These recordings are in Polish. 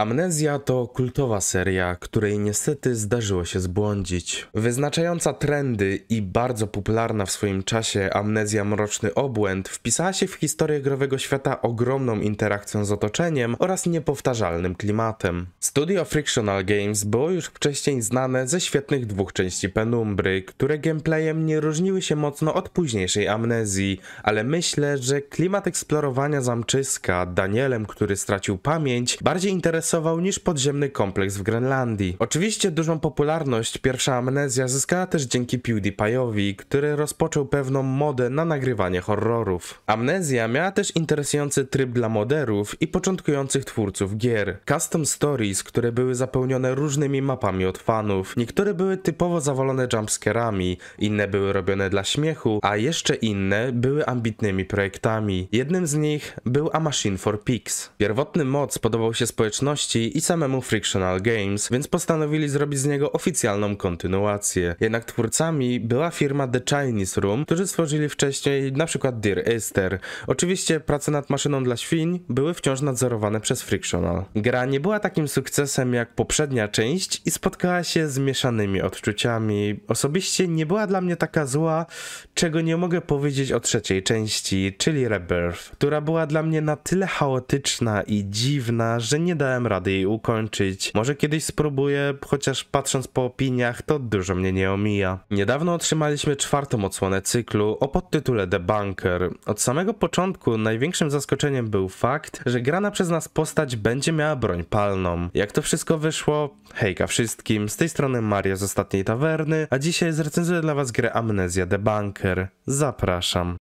Amnezja to kultowa seria, której niestety zdarzyło się zbłądzić. Wyznaczająca trendy i bardzo popularna w swoim czasie Amnezja Mroczny Obłęd wpisała się w historię growego świata ogromną interakcją z otoczeniem oraz niepowtarzalnym klimatem. Studio Frictional Games było już wcześniej znane ze świetnych dwóch części Penumbry, które gameplayem nie różniły się mocno od późniejszej Amnezji, ale myślę, że klimat eksplorowania zamczyska Danielem, który stracił pamięć, bardziej interesujący niż podziemny kompleks w Grenlandii. Oczywiście dużą popularność pierwsza amnezja zyskała też dzięki PewDiePie'owi, który rozpoczął pewną modę na nagrywanie horrorów. Amnezja miała też interesujący tryb dla moderów i początkujących twórców gier. Custom Stories, które były zapełnione różnymi mapami od fanów. Niektóre były typowo zawalone jumpscarami, inne były robione dla śmiechu, a jeszcze inne były ambitnymi projektami. Jednym z nich był A Machine for Pigs. Pierwotny mod podobał się społeczności i samemu Frictional Games, więc postanowili zrobić z niego oficjalną kontynuację. Jednak twórcami była firma The Chinese Room, którzy stworzyli wcześniej np. Dear Esther. Oczywiście prace nad maszyną dla świń były wciąż nadzorowane przez Frictional. Gra nie była takim sukcesem jak poprzednia część i spotkała się z mieszanymi odczuciami. Osobiście nie była dla mnie taka zła, czego nie mogę powiedzieć o trzeciej części, czyli Rebirth, która była dla mnie na tyle chaotyczna i dziwna, że nie dałem rady jej ukończyć. Może kiedyś spróbuję, chociaż patrząc po opiniach, to dużo mnie nie omija. Niedawno otrzymaliśmy czwartą odsłonę cyklu o podtytule The Bunker. Od samego początku największym zaskoczeniem był fakt, że grana przez nas postać będzie miała broń palną. Jak to wszystko wyszło? Hejka wszystkim, z tej strony Maria z Ostatniej Tawerny, a dzisiaj zrecenzuję dla was grę Amnesia: The Bunker. Zapraszam.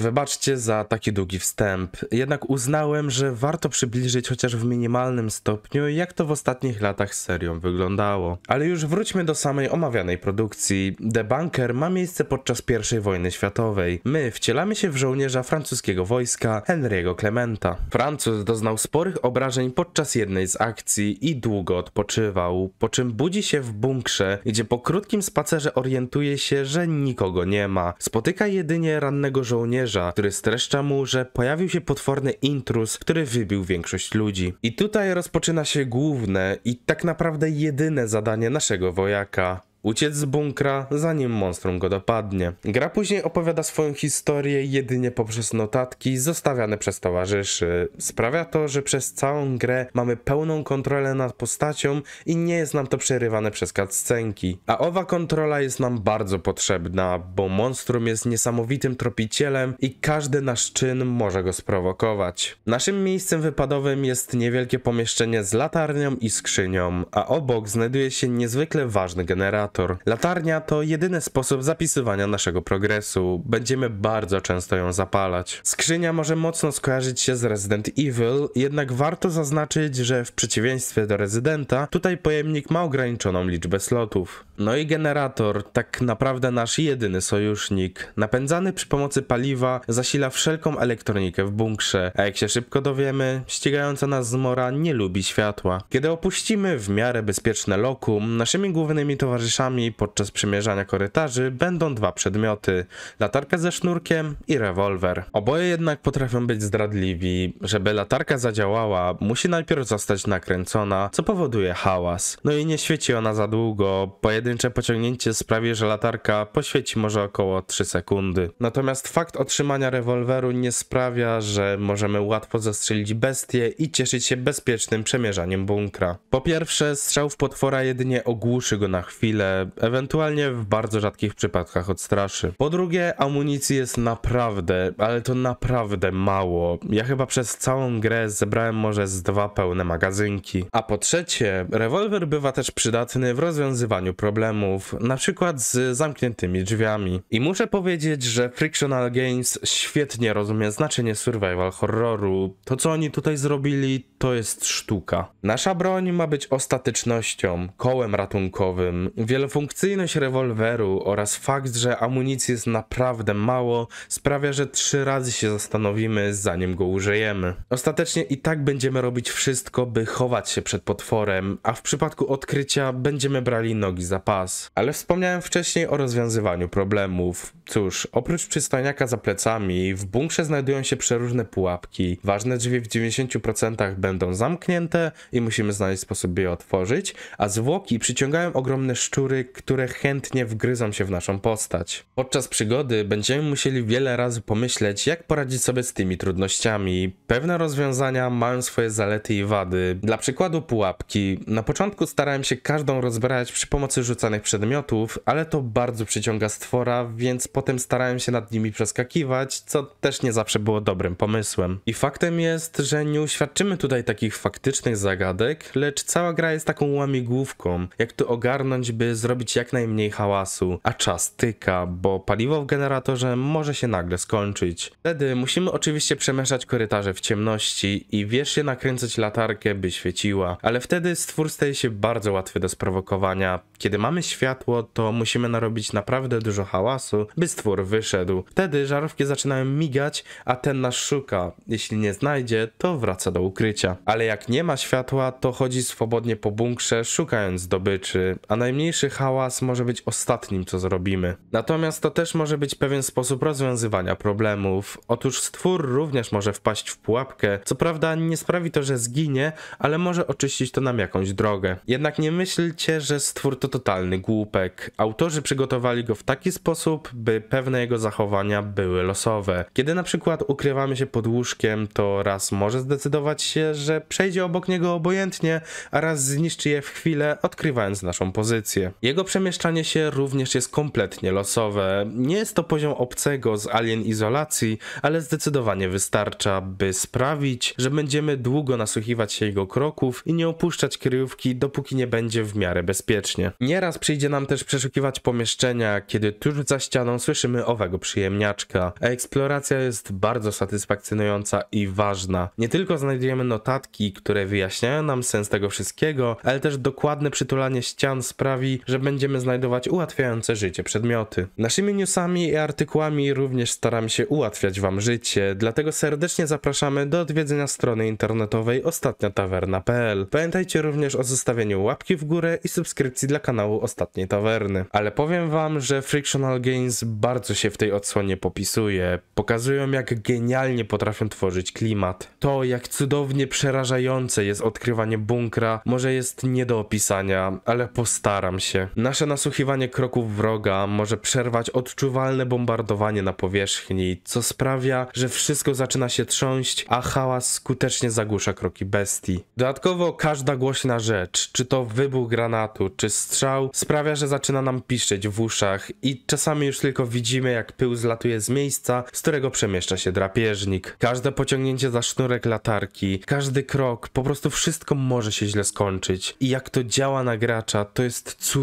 Wybaczcie za taki długi wstęp, jednak uznałem, że warto przybliżyć chociaż w minimalnym stopniu, jak to w ostatnich latach z serią wyglądało. Ale już wróćmy do samej omawianej produkcji. The Bunker ma miejsce podczas I wojny światowej. My wcielamy się w żołnierza francuskiego wojska Henry'ego Clementa. Francuz doznał sporych obrażeń podczas jednej z akcji i długo odpoczywał, po czym budzi się w bunkrze, gdzie po krótkim spacerze orientuje się, że nikogo nie ma. Spotyka jedynie rannego żołnierza, papieża, który streszcza mu, że pojawił się potworny intrus, który wybił większość ludzi. I tutaj rozpoczyna się główne i tak naprawdę jedyne zadanie naszego wojaka uciec z bunkra, zanim monstrum go dopadnie. Gra później opowiada swoją historię jedynie poprzez notatki zostawiane przez towarzyszy. Sprawia to, że przez całą grę mamy pełną kontrolę nad postacią i nie jest nam to przerywane przez cutscenki. A owa kontrola jest nam bardzo potrzebna, bo monstrum jest niesamowitym tropicielem i każdy nasz czyn może go sprowokować. Naszym miejscem wypadowym jest niewielkie pomieszczenie z latarnią i skrzynią, a obok znajduje się niezwykle ważny generator. Latarnia to jedyny sposób zapisywania naszego progresu. Będziemy bardzo często ją zapalać. Skrzynia może mocno skojarzyć się z Resident Evil, jednak warto zaznaczyć, że w przeciwieństwie do Residenta, tutaj pojemnik ma ograniczoną liczbę slotów. No i generator, tak naprawdę nasz jedyny sojusznik. Napędzany przy pomocy paliwa zasila wszelką elektronikę w bunkrze, a jak się szybko dowiemy, ścigająca nas zmora nie lubi światła. Kiedy opuścimy w miarę bezpieczne lokum, naszymi głównymi towarzyszami podczas przymierzania korytarzy będą dwa przedmioty, latarka ze sznurkiem i rewolwer. Oboje jednak potrafią być zdradliwi. Żeby latarka zadziałała, musi najpierw zostać nakręcona, co powoduje hałas. No i nie świeci ona za długo, pojedyncze pociągnięcie sprawi, że latarka poświeci może około 3 sekundy. Natomiast fakt otrzymania rewolweru nie sprawia, że możemy łatwo zastrzelić bestię i cieszyć się bezpiecznym przemierzaniem bunkra. Po pierwsze, strzał w potwora jedynie ogłuszy go na chwilę, ewentualnie w bardzo rzadkich przypadkach odstraszy. Po drugie, amunicji jest naprawdę, ale to naprawdę mało. Ja chyba przez całą grę zebrałem może z dwa pełne magazynki. A po trzecie, rewolwer bywa też przydatny w rozwiązywaniu problemów, na przykład z zamkniętymi drzwiami. I muszę powiedzieć, że Frictional Games świetnie rozumie znaczenie survival horroru. To co oni tutaj zrobili, to jest sztuka. Nasza broń ma być ostatecznością, kołem ratunkowym, wielką Wielofunkcyjność rewolweru oraz fakt, że amunicji jest naprawdę mało sprawia, że trzy razy się zastanowimy zanim go użyjemy. Ostatecznie i tak będziemy robić wszystko, by chować się przed potworem, a w przypadku odkrycia będziemy brali nogi za pas. Ale wspomniałem wcześniej o rozwiązywaniu problemów. Cóż, oprócz przystojniaka za plecami, w bunkrze znajdują się przeróżne pułapki. Ważne drzwi w 90% będą zamknięte i musimy znaleźć sposób by je otworzyć, a zwłoki przyciągają ogromne szczury które chętnie wgryzą się w naszą postać. Podczas przygody będziemy musieli wiele razy pomyśleć, jak poradzić sobie z tymi trudnościami. Pewne rozwiązania mają swoje zalety i wady. Dla przykładu pułapki. Na początku starałem się każdą rozbrać przy pomocy rzucanych przedmiotów, ale to bardzo przyciąga stwora, więc potem starałem się nad nimi przeskakiwać, co też nie zawsze było dobrym pomysłem. I faktem jest, że nie uświadczymy tutaj takich faktycznych zagadek, lecz cała gra jest taką łamigłówką, jak tu ogarnąć, by zrobić jak najmniej hałasu, a czas tyka, bo paliwo w generatorze może się nagle skończyć. Wtedy musimy oczywiście przemieszać korytarze w ciemności i wiesz się nakręcać latarkę, by świeciła, ale wtedy stwór staje się bardzo łatwy do sprowokowania. Kiedy mamy światło, to musimy narobić naprawdę dużo hałasu, by stwór wyszedł. Wtedy żarówki zaczynają migać, a ten nas szuka. Jeśli nie znajdzie, to wraca do ukrycia. Ale jak nie ma światła, to chodzi swobodnie po bunkrze, szukając zdobyczy, a najmniejszy hałas może być ostatnim, co zrobimy. Natomiast to też może być pewien sposób rozwiązywania problemów. Otóż stwór również może wpaść w pułapkę. Co prawda nie sprawi to, że zginie, ale może oczyścić to nam jakąś drogę. Jednak nie myślcie, że stwór to totalny głupek. Autorzy przygotowali go w taki sposób, by pewne jego zachowania były losowe. Kiedy na przykład ukrywamy się pod łóżkiem, to raz może zdecydować się, że przejdzie obok niego obojętnie, a raz zniszczy je w chwilę, odkrywając naszą pozycję. Jego przemieszczanie się również jest kompletnie losowe. Nie jest to poziom obcego z Alien Izolacji, ale zdecydowanie wystarcza, by sprawić, że będziemy długo nasłuchiwać się jego kroków i nie opuszczać kryjówki, dopóki nie będzie w miarę bezpiecznie. Nieraz przyjdzie nam też przeszukiwać pomieszczenia, kiedy tuż za ścianą słyszymy owego przyjemniaczka. A eksploracja jest bardzo satysfakcjonująca i ważna. Nie tylko znajdujemy notatki, które wyjaśniają nam sens tego wszystkiego, ale też dokładne przytulanie ścian sprawi, że będziemy znajdować ułatwiające życie przedmioty. Naszymi newsami i artykułami również staramy się ułatwiać Wam życie, dlatego serdecznie zapraszamy do odwiedzenia strony internetowej ostatniatawerna.pl. Pamiętajcie również o zostawieniu łapki w górę i subskrypcji dla kanału Ostatniej Tawerny. Ale powiem Wam, że Frictional Games bardzo się w tej odsłonie popisuje. Pokazują jak genialnie potrafią tworzyć klimat. To jak cudownie przerażające jest odkrywanie bunkra, może jest nie do opisania, ale postaram się się. Nasze nasłuchiwanie kroków wroga może przerwać odczuwalne bombardowanie na powierzchni, co sprawia, że wszystko zaczyna się trząść, a hałas skutecznie zagłusza kroki bestii. Dodatkowo każda głośna rzecz, czy to wybuch granatu, czy strzał, sprawia, że zaczyna nam piszczeć w uszach i czasami już tylko widzimy, jak pył zlatuje z miejsca, z którego przemieszcza się drapieżnik. Każde pociągnięcie za sznurek latarki, każdy krok, po prostu wszystko może się źle skończyć. I jak to działa na gracza, to jest cud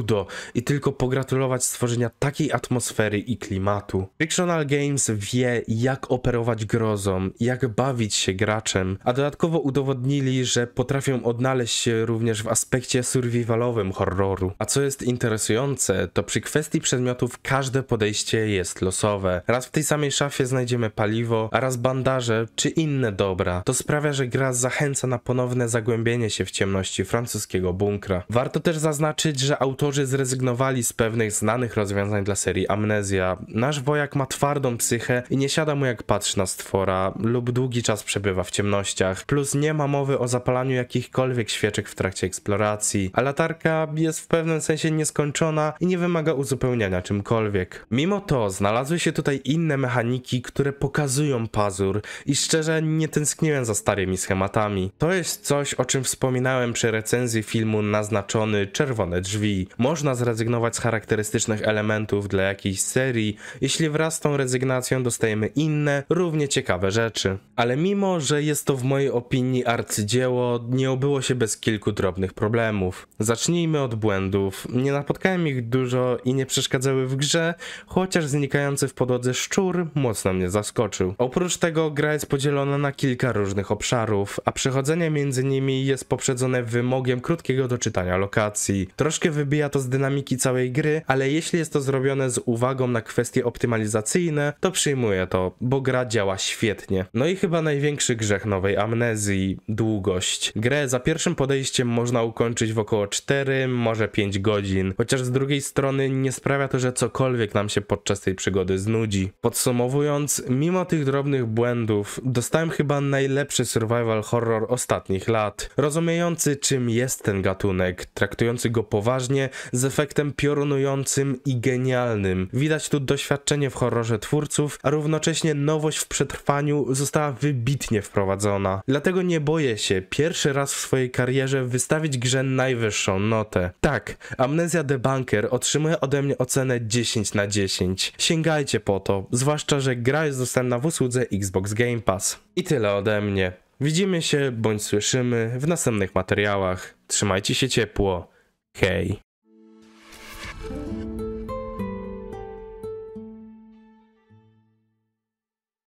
i tylko pogratulować stworzenia takiej atmosfery i klimatu. Fictional Games wie, jak operować grozą, jak bawić się graczem, a dodatkowo udowodnili, że potrafią odnaleźć się również w aspekcie survivalowym horroru. A co jest interesujące, to przy kwestii przedmiotów każde podejście jest losowe. Raz w tej samej szafie znajdziemy paliwo, a raz bandaże czy inne dobra. To sprawia, że gra zachęca na ponowne zagłębienie się w ciemności francuskiego bunkra. Warto też zaznaczyć, że autor autorzy zrezygnowali z pewnych znanych rozwiązań dla serii Amnezja. Nasz wojak ma twardą psychę i nie siada mu jak patrzy na stwora lub długi czas przebywa w ciemnościach. Plus nie ma mowy o zapalaniu jakichkolwiek świeczek w trakcie eksploracji, a latarka jest w pewnym sensie nieskończona i nie wymaga uzupełniania czymkolwiek. Mimo to znalazły się tutaj inne mechaniki, które pokazują pazur i szczerze nie tęskniłem za starymi schematami. To jest coś, o czym wspominałem przy recenzji filmu Naznaczony Czerwone Drzwi. Można zrezygnować z charakterystycznych elementów dla jakiejś serii, jeśli wraz z tą rezygnacją dostajemy inne, równie ciekawe rzeczy. Ale mimo, że jest to w mojej opinii arcydzieło, nie obyło się bez kilku drobnych problemów. Zacznijmy od błędów. Nie napotkałem ich dużo i nie przeszkadzały w grze, chociaż znikający w podłodze szczur mocno mnie zaskoczył. Oprócz tego gra jest podzielona na kilka różnych obszarów, a przechodzenie między nimi jest poprzedzone wymogiem krótkiego doczytania lokacji. Troszkę wybija wynika to z dynamiki całej gry, ale jeśli jest to zrobione z uwagą na kwestie optymalizacyjne, to przyjmuję to, bo gra działa świetnie. No i chyba największy grzech nowej amnezji długość. Grę za pierwszym podejściem można ukończyć w około 4, może 5 godzin, chociaż z drugiej strony nie sprawia to, że cokolwiek nam się podczas tej przygody znudzi. Podsumowując, mimo tych drobnych błędów, dostałem chyba najlepszy survival horror ostatnich lat, rozumiejący czym jest ten gatunek, traktujący go poważnie z efektem piorunującym i genialnym. Widać tu doświadczenie w horrorze twórców, a równocześnie nowość w przetrwaniu została wybitnie wprowadzona. Dlatego nie boję się pierwszy raz w swojej karierze wystawić grze najwyższą notę. Tak, Amnesia The Bunker otrzymuje ode mnie ocenę 10 na 10. Sięgajcie po to, zwłaszcza, że gra jest dostępna w usłudze Xbox Game Pass. I tyle ode mnie. Widzimy się bądź słyszymy w następnych materiałach. Trzymajcie się ciepło. Hej.